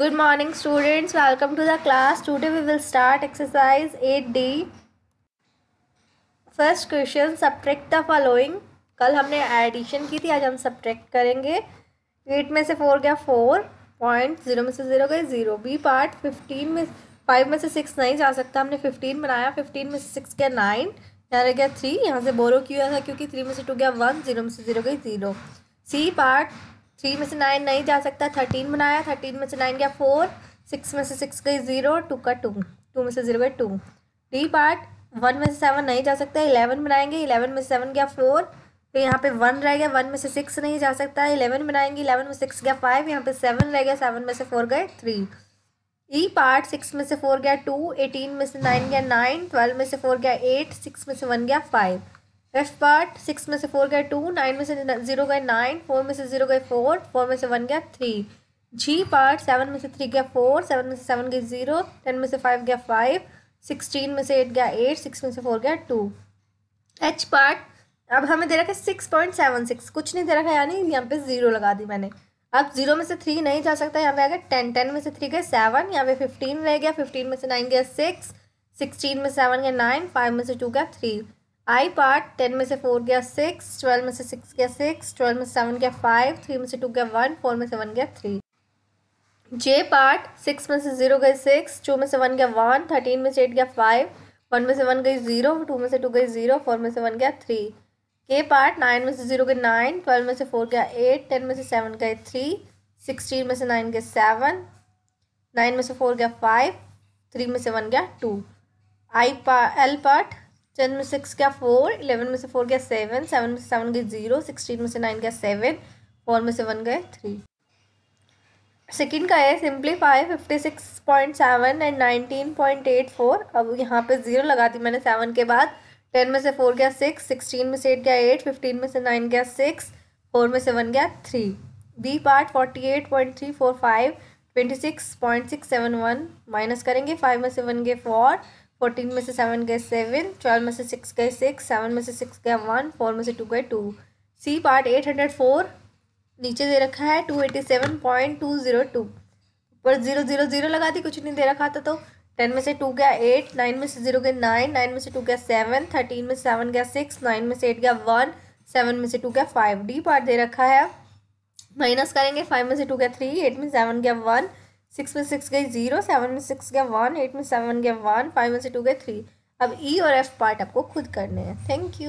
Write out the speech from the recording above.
good morning students welcome to the class today we will start exercise 8d first question subtract the following कल हमने addition की थी आज हम subtract करेंगे एट में से फोर गया फोर पॉइंट जीरो में से ज़ीरो गए ज़ीरो बी पार्ट फिफ्टीन में फाइव में से सिक्स नहीं जा सकता हमने फिफ्टीन बनाया फिफ्टीन में से सिक्स गया नाइन यहाँ रह गया थ्री यहाँ से बोरो क्यों था क्योंकि थ्री में से टू गया वन जीरो में से ज़ीरो गई ज़ीरो सी पार्ट थ्री में से नाइन नहीं जा सकता थर्टीन बनाया थर्टीन में से नाइन गया फोर सिक्स में से सिक्स गई ज़ीरो टू का टू टू में से ज़ीरो गए टू डी पार्ट वन में से सेवन नहीं जा सकता इलेवन बनाएंगे इलेवन में से सेवन गया फोर तो यहाँ पे वन रह गया वन में से सिक्स नहीं जा सकता इलेवन बनाएंगे इलेवन में सिक्स गया फाइव यहाँ पे सेवन रह गया सेवन में से फोर गए थ्री ई पार्ट सिक्स में से फोर गया टू एटीन में से नाइन गया नाइन ट्वेल्व में से फोर गया एट सिक्स में से वन गया फाइव लेफ्ट पार्ट सिक्स में से फोर गए टू नाइन में से जीरो गए नाइन फोर में से जीरो गए फोर फोर में से वन गया थ्री जी पार्ट सेवन में से थ्री गया फोर सेवन में से सेवन गए जीरो टेन में से फाइव गया फाइव सिक्सटीन में से एट गया एट सिक्स में से फोर गया टू एच पार्ट अब हमें दे रखा है सिक्स पॉइंट सेवन सिक्स कुछ नहीं दे रखा यानी यहाँ पे ज़ीरो लगा दी मैंने अब जीरो में से थ्री नहीं जा सकता यहाँ पे आ गया टेन टेन में से थ्री गए सेवन यहाँ पे फिफ्टीन रह गया फिफ्टीन में से नाइन गया सिक्स सिक्सटीन में सेवन गया नाइन फाइव में से टू गया थ्री आई पार्ट टेन में से फोर गया सिक्स ट्वेल्व में से सिक्स गया सिक्स ट्वेल्व में सेवन गया फाइव थ्री में से टू गया वन फोर में से वन गया थ्री जे पार्ट सिक्स में से जीरो गए सिक्स टू में से वन गया वन थर्टीन में से एट गया फाइव वन में से वन गई जीरो टू में से टू गई जीरो फोर में से वन गया थ्री के पार्ट नाइन में से जीरो गए नाइन ट्वेल्व में से फोर गया एट टेन में से सेवन गए थ्री सिक्सटीन में से नाइन गए सेवन नाइन में से फोर गया फाइव थ्री में से वन गया टू आई पा एल पार्ट टेन में सिक्स क्या फोर इलेवन में से फोर गया सेवन सेवन में से सेवन गए जीरो सिक्सटीन में से नाइन गया सेवन फोर में से वन गए थ्री सेकेंड का है simply five fifty six point seven and nineteen point eight four अब यहाँ पे ज़ीरो लगा दी मैंने सेवन के बाद टेन में से फोर गया सिक्स सिक्सटीन में से एट गया एट फिफ्टीन में से नाइन गया सिक्स फोर में से वन गया three B part forty eight point three four five twenty six point six seven one minus करेंगे फाइव में से वन गए फोर फोर्टीन में से सेवन गए सेवन ट्वेल्व में से सिक्स गए सिक्स सेवन में से सिक्स गए वन फोर में से टू गए two C part eight hundred four नीचे दे रखा है two eighty seven point two zero two ऊपर ज़ीरो ज़ीरो ज़ीरो लगा दी कुछ नहीं दे रखा था तो टेन में से टू गया एट नाइन में से ज़ीरो गया नाइन नाइन में से टू गया सेवन थर्टीन में सेवन गया सिक्स नाइन में से एट गया वन सेवन में से टू गया फाइव डी पार्ट दे रखा है माइनस करेंगे फाइव में से टू गया थ्री एट में सेवन गया वन सिक्स में सिक्स गई जीरो सेवन में सिक्स गए वन एट में सेवन गए वन फाइव में से टू गए थ्री अब ई e और एफ पार्ट आपको खुद करने हैं थैंक यू